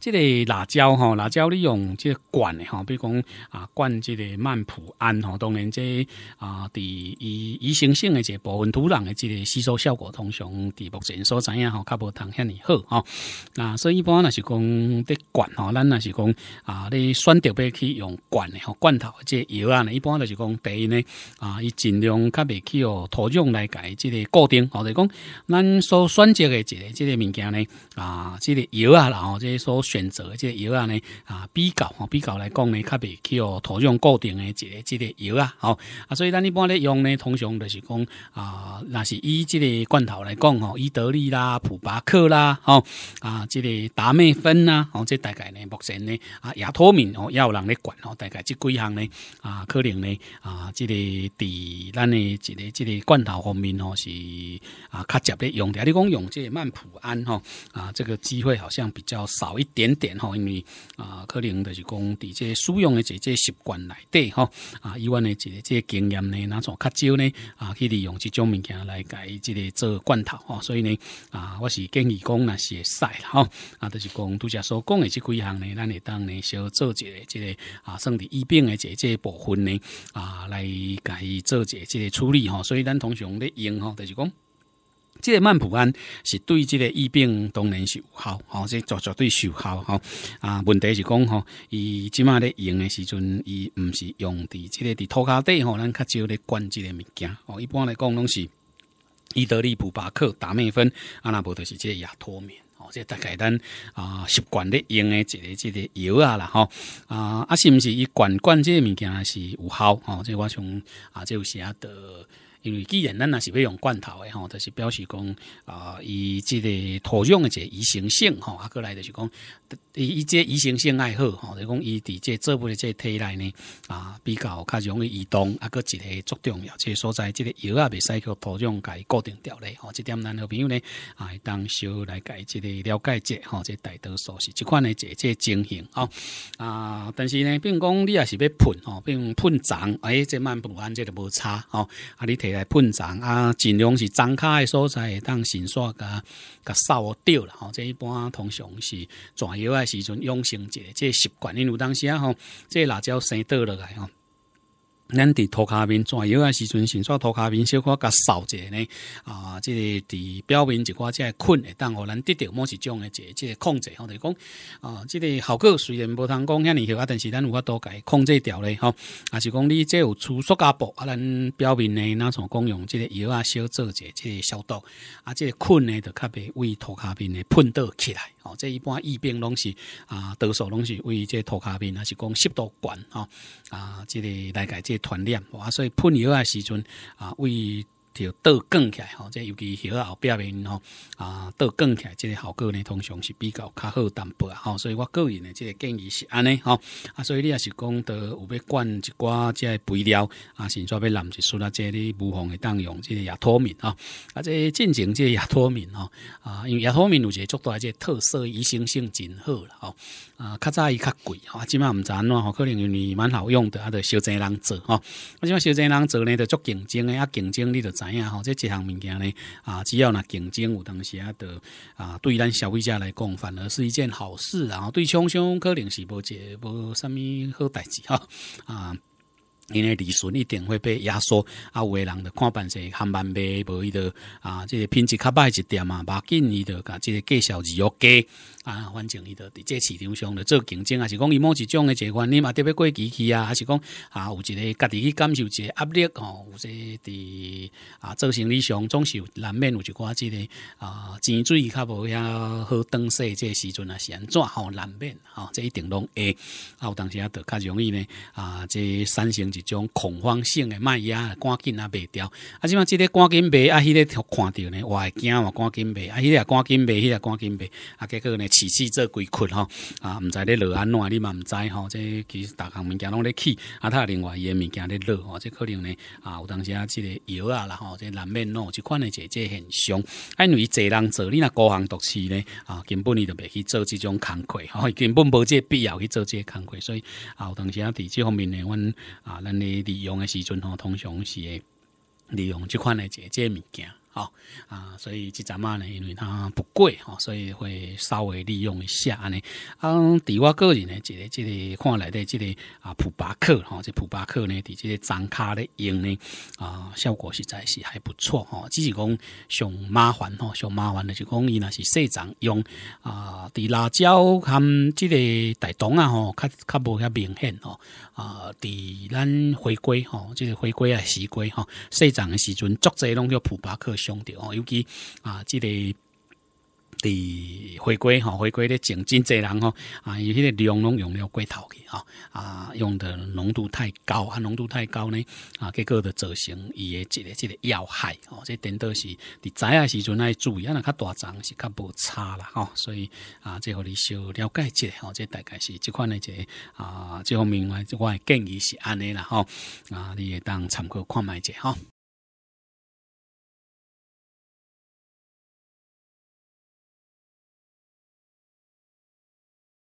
即个辣椒吼，辣椒你用即个罐的吼，比如讲啊罐即个曼普安吼，当然即啊，伫以以生性的这部分土壤的即个吸收效果通常伫目前所知影吼较无通遐尼好吼。那所以一般那是讲伫罐吼，咱那是讲啊，你选择别去用罐的吼罐头即油啊，一般就是讲第一呢啊，伊尽量较袂去用土壤来改即个固定，或者讲咱所选择的即个即个物件呢啊，即个油啊，然后即所。选择这药啊呢啊，比较吼比较来讲呢，袂去哦同样固定诶，这个即个药啊，吼啊，所以咱一般咧用呢，通常就是讲啊，那是以即个罐头来讲吼，伊德利啦、普巴克啦，吼啊，即个达美芬啦，吼，即大概呢目前呢啊也透明吼也有人咧管哦，大概即几项呢啊，可能呢啊，即个伫咱诶这个即个罐头方面吼是啊，较特咧用，的，你讲用即曼普安吼啊，这个机会好像比较少一。点点吼，因为啊，可能就是讲，伫这使用的这个习惯内底吼，啊，以往的这个这个经验呢，哪种较少呢，啊，去利用这种物件来改这个做罐头吼，所以呢，啊，我是建议讲那些晒了吼，啊，就是讲杜家所讲的这几项呢，咱会当呢小做一个这个啊，算伫疫病的这这部分呢，啊，来改做一个这个处理吼，所以咱通常咧用吼，就是讲。即个曼普安是对即个疫病当然是有效，好即绝对有效哈。啊，问题是讲哈，伊即马咧用诶时阵，伊毋是用伫即个伫涂骹底，吼，咱较少咧关即个物件。哦，一般来讲拢是伊得利普巴克打美芬，啊那无得是即个亚脱敏。哦，即大概咱啊习惯咧用诶一个即个药啊啦哈。啊啊，是毋是伊管管即个物件是有效？哦，即我想啊，即有些的。因为既然咱那是要用罐头的吼，就是表示讲啊，伊这个土壤的这宜行性吼，啊，过来就是讲，伊伊这宜行性爱好吼，就讲伊伫这做不的这体内呢啊，比较较容易移动，啊，个一个足重要，即所在即个药啊未使去土壤改固定掉咧吼，这点咱好朋友呢啊，当小来改这个了解者吼，即大多数是这款的即即情形吼，啊，但是呢，并讲你也是要喷吼，并喷脏，哎，即慢不完，即就无差吼，啊，你提。来喷残啊！尽量是残卡的所在会当先刷个，个扫掉了吼。这一般通常是炸药的时阵养成一个这习惯因有当时啊吼，这辣椒生倒落来吼。咱伫涂骹面抓药诶时阵，先煞涂骹面小可甲扫者呢啊，即个伫表面一寡即个菌，当互咱得着某是种的即个控制吼，就是讲啊，即个效果虽然无通讲遐尼好，但是咱有法多解控制掉咧，吼、啊，是讲你即有除缩甲布啊，咱表面呢拿从讲用即个药啊小做者即个消毒，啊，即个菌呢就较袂为涂骹面呢喷倒起来。哦，这一般疫病拢是啊，多数拢是为这涂骹面，还是讲吸毒管啊？啊，这个大概这团练，哇，所以喷药的时阵啊，为。就倒卷起来吼，即尤其喉后壁面吼啊倒卷起来，即个效果呢通常是比较较好淡薄啊吼，所以我个人的即个建议是安尼吼啊，所以你也是讲到有要灌一寡即个肥料啊，先做要淋一丝到即里乳房的当用即个亚脱敏啊，啊即进前即个亚脱敏吼啊，因为亚脱敏有一个足大即个特色，宜生性真好啦吼啊，较早伊较贵吼，即嘛毋知安怎吼，可能有你蛮好用的，啊，得小真人做吼，阿即嘛小真人做呢，得竞争精啊竞争你得。知影吼？一项物件呢？啊，只要竞争有东时啊，对咱消费者来讲，反而是一件好事对厂商可能是无一无甚物好代志啊。因诶利润一定会被压缩啊！有的人着看办是看万飞无伊的啊，这个品质较歹一点嘛，把紧伊的甲即个介绍计要计啊，反正你的个市场上着做竞争啊，是讲伊某一种的个原念嘛，特别过机器啊，还是讲啊，有一个家己去感受一个压力哦，有些伫啊，做生理上总是难免有一寡这个啊，钱水较无遐好，当时即个时阵啊，安怎吼难免吼，这一定拢会啊，有当时也着较容易呢啊，即三星级。种恐慌性嘅卖呀，赶紧啊卖掉！啊，即嘛即个赶紧卖啊，迄个看到呢，我系惊嘛，赶紧卖啊，迄个赶紧卖，迄个赶紧卖啊，结果呢持续做几群吼啊，毋知咧落安怎你嘛毋知吼，即其实逐项物件拢咧去啊，他另外伊嘅物件咧落吼，即可能呢啊，有当时啊即个摇啊，然后即南面喏，就看咧即即象，啊，因为做人做你若孤行独气呢啊，根本你都袂去做即种工课吼，根本无即个必要去做即个工课，所以啊，有当时啊，伫即方面呢，阮啊。那利用诶时阵吼，通常是利用即款诶一个物件。啊啊，所以这阵啊呢，因为它不贵哈，所以会稍微利用一下安尼。嗯，底我个人呢，这个这个看来的即个啊普巴克哈，这普巴克呢，伫即个张卡咧用呢啊，效果实在是还不错哈。只是讲上麻烦哈，上麻烦的就讲伊那是细长用啊，伫辣椒含即个大冬啊吼，较较无遐明显哦啊。伫咱回归吼，即个回归啊，回归吼，细长的时阵，足侪弄叫普巴克。兄对哦，尤其啊，这个伫回归吼，回归咧，整真济人吼啊，有个量拢用了过头去啊，啊，用的浓度太高，啊，浓度太高呢，啊，结果着造成伊诶即个即个要害哦，这颠倒是伫早啊时阵爱注意啊，较大张是较无差啦吼，所以啊，这互你小了解一下吼，这大概是即款诶一个啊这方面外，我建议是安尼啦吼，啊，你也当参考看卖者吼。